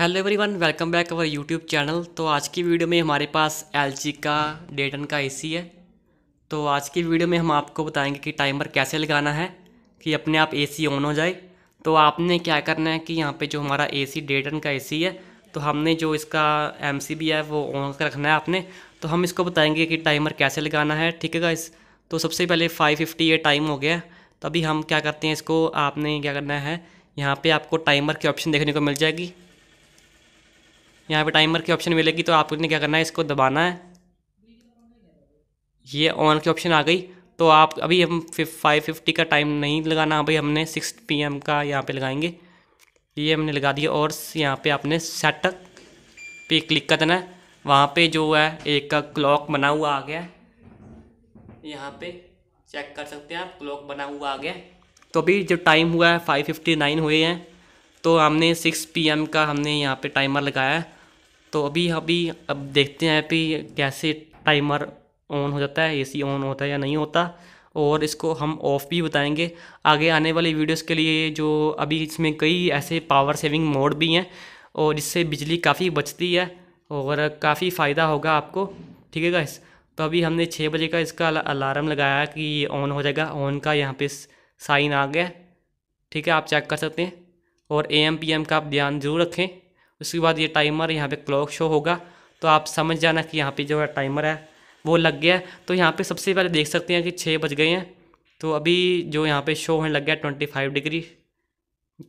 hello everyone welcome back our YouTube channel तो आज की वीडियो में हमारे पास एल का डेटन का एसी है तो आज की वीडियो में हम आपको बताएंगे कि टाइमर कैसे लगाना है कि अपने आप एसी ऑन हो जाए तो आपने क्या करना है कि यहाँ पे जो हमारा एसी डेटन का एसी है तो हमने जो इसका एम है वो ऑन कर रखना है आपने तो हम इसको बताएँगे कि टाइमर कैसे लगाना है ठीक है इस तो सबसे पहले फ़ाइव फिफ्टी ये टाइम हो गया तभी हम क्या करते हैं इसको आपने क्या करना है यहाँ पर आपको टाइमर की ऑप्शन देखने को मिल जाएगी यहाँ पे टाइमर की ऑप्शन मिलेगी तो आपने क्या करना है इसको दबाना है ये ऑन की ऑप्शन आ गई तो आप अभी हम फाइव फिफ्टी का टाइम नहीं लगाना अभी हमने सिक्स पी एम का यहाँ पे लगाएंगे ये हमने लगा दिया और यहाँ पे आपने सेट पे क्लिक कर देना है वहाँ पे जो है एक क्लॉक बना हुआ आ गया है यहाँ पे चेक कर सकते हैं आप क्लॉक बना हुआ आ गया तो अभी जो टाइम हुआ है फाइव फिफ्टी नाइन हुए हैं तो हमने सिक्स पी एम का हमने यहाँ पे टाइमर लगाया है तो अभी अभी अब देखते हैं कि कैसे टाइमर ऑन हो जाता है एसी ऑन होता है या नहीं होता और इसको हम ऑफ़ भी बताएंगे आगे आने वाली वीडियोस के लिए जो अभी इसमें कई ऐसे पावर सेविंग मोड भी हैं और इससे बिजली काफ़ी बचती है और काफ़ी फ़ायदा होगा आपको ठीक है गाइस तो अभी हमने छः बजे का इसका अलार्म लगाया कि ये ऑन हो जाएगा ऑन का यहाँ पे साइन आ गया ठीक है आप चेक कर सकते हैं और ए एम पी एम का आप ध्यान ज़रूर रखें उसके बाद ये टाइमर यहाँ पे क्लॉक शो होगा तो आप समझ जाना कि यहाँ पे जो है टाइमर है वो लग गया है तो यहाँ पे सबसे पहले देख सकते हैं कि छः बज गए हैं तो अभी जो यहाँ पे शो होने लग गया ट्वेंटी फाइव डिग्री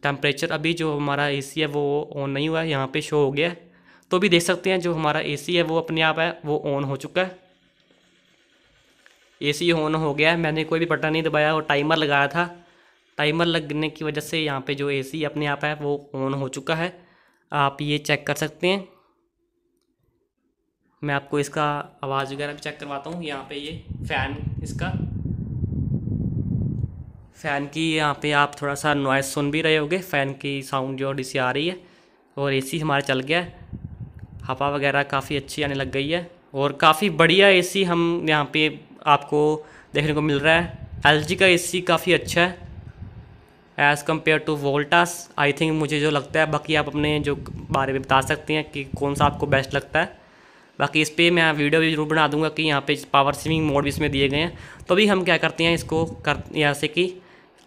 टेम्परेचर अभी जो हमारा ए है वो ऑन नहीं हुआ है यहाँ पर शो हो गया है तो अभी देख सकते हैं जो हमारा ए है वो अपने आप है वो ऑन हो चुका है ए सी ऑन हो गया है मैंने कोई भी बटन नहीं दबाया और टाइमर लगाया था टाइमर लगने की वजह से यहाँ पे जो ए सी अपने आप है वो ऑन हो चुका है आप ये चेक कर सकते हैं मैं आपको इसका आवाज़ वगैरह भी चेक करवाता हूँ यहाँ पे ये फ़ैन इसका फ़ैन की यहाँ पे आप थोड़ा सा नॉइस सुन भी रहे होगे फ़ैन की साउंड जो डी आ रही है और एसी हमारा चल गया है हवा वगैरह काफ़ी अच्छी आने लग गई है और काफ़ी बढ़िया एसी हम यहाँ पे आपको देखने को मिल रहा है एलजी का एसी काफ़ी अच्छा है as compare to Voltas I think मुझे जो लगता है बाकी आप अपने जो बारे में बता सकते हैं कि कौन सा आपको बेस्ट लगता है बाकी इस पर मैं वीडियो भी जरूर बना दूंगा कि यहाँ पे पावर सेविंग मोड भी इसमें दिए गए हैं तो भी हम क्या करते हैं इसको कर यहाँ से कि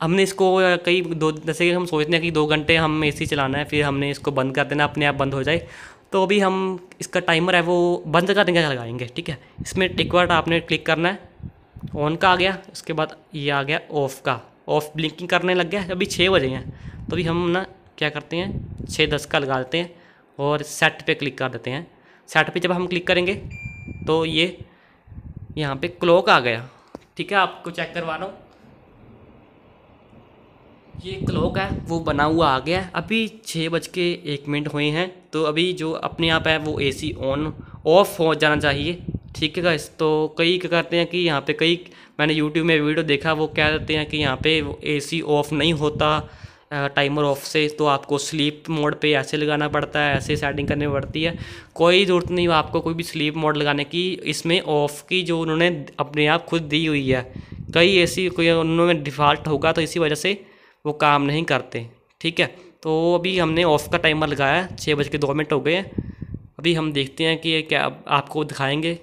हमने इसको कई दो जैसे कि हम सोचते हैं कि दो घंटे हम ए चलाना है फिर हमने इसको बंद कर देना अपने आप बंद हो जाए तो अभी हम इसका टाइमर है वो बंद कर देंगे लगाएंगे ठीक है इसमें टिकवर्ट आपने क्लिक करना है ऑन का आ गया उसके बाद ये आ गया ऑफ का ऑफ ब्लिंकिंग करने लग गया अभी छः बजे हैं तो अभी हम ना क्या करते हैं छः दस का लगा देते हैं और सेट पे क्लिक कर देते हैं सेट पे जब हम क्लिक करेंगे तो ये यहाँ पे क्लॉक आ गया ठीक है आपको चेक करवा रहा हूँ ये क्लॉक है वो बना हुआ आ गया है अभी छः बज के एक मिनट हुए हैं तो अभी जो अपने आप है वो एसी ऑन ऑफ हो जाना चाहिए ठीक है इस तो कई क्या करते हैं कि यहाँ पे कई मैंने यूट्यूब में वीडियो देखा वो कह देते हैं कि यहाँ पे एसी ऑफ नहीं होता टाइमर ऑफ से तो आपको स्लीप मोड पे ऐसे लगाना पड़ता है ऐसे सेटिंग करनी पड़ती है कोई ज़रूरत नहीं आपको कोई भी स्लीप मोड लगाने की इसमें ऑफ़ की जो उन्होंने अपने आप खुद दी हुई है कई ऐसी कोई उन्होंने डिफ़ॉल्ट होगा तो इसी वजह से वो काम नहीं करते ठीक है तो अभी हमने ऑफ़ का टाइमर लगाया छः बज के दो मिनट हो गए अभी हम देखते हैं कि क्या आपको दिखाएँगे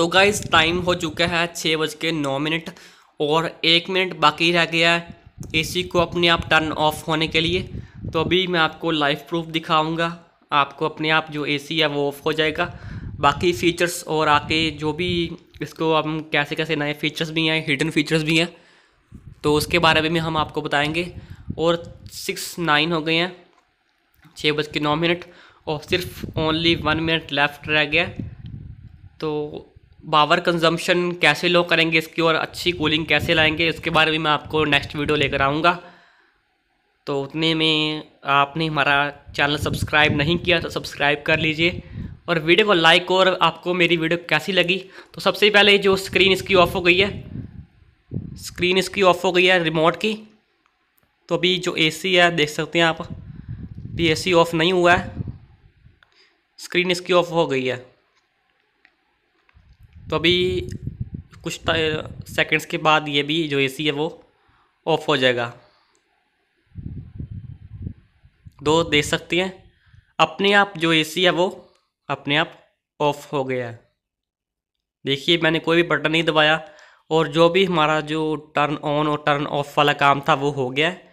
तो गाइज टाइम हो चुका है छः बज के नौ मिनट और एक मिनट बाकी रह गया है एसी को अपने आप टर्न ऑफ होने के लिए तो अभी मैं आपको लाइफ प्रूफ दिखाऊंगा आपको अपने आप जो एसी है वो ऑफ हो जाएगा बाकी फ़ीचर्स और आके जो भी इसको हम कैसे कैसे नए फ़ीचर्स भी हैं हिडन फ़ीचर्स भी हैं तो उसके बारे में हम आपको बताएँगे और सिक्स नाइन हो गए हैं छः बज के नौ मिनट और सिर्फ ओनली वन मिनट लेफ्ट रह गया तो पावर कंजम्पशन कैसे लो करेंगे इसकी और अच्छी कूलिंग कैसे लाएंगे इसके बारे में मैं आपको नेक्स्ट वीडियो लेकर आऊँगा तो उतने में आपने हमारा चैनल सब्सक्राइब नहीं किया तो सब्सक्राइब कर लीजिए और वीडियो को लाइक और आपको मेरी वीडियो कैसी लगी तो सबसे पहले जो स्क्रीन इसकी ऑफ हो गई है स्क्रीन इसकी ऑफ हो गई है रिमोट की तो अभी जो एसी है देख सकते हैं आप अभी एसी ऑफ नहीं हुआ है स्क्रीन इसकी ऑफ हो गई है तो अभी कुछ सेकंड्स के बाद ये भी जो एसी है वो ऑफ हो जाएगा दो देख सकती हैं अपने आप जो एसी है वो अपने आप ऑफ हो गया है देखिए मैंने कोई भी बटन नहीं दबाया और जो भी हमारा जो टर्न ऑन और टर्न ऑफ वाला काम था वो हो गया है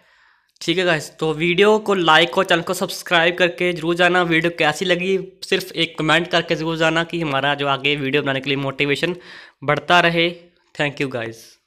ठीक है गाइस तो वीडियो को लाइक और चैनल को सब्सक्राइब करके जरूर जाना वीडियो कैसी लगी सिर्फ एक कमेंट करके जरूर जाना कि हमारा जो आगे वीडियो बनाने के लिए मोटिवेशन बढ़ता रहे थैंक यू गाइज़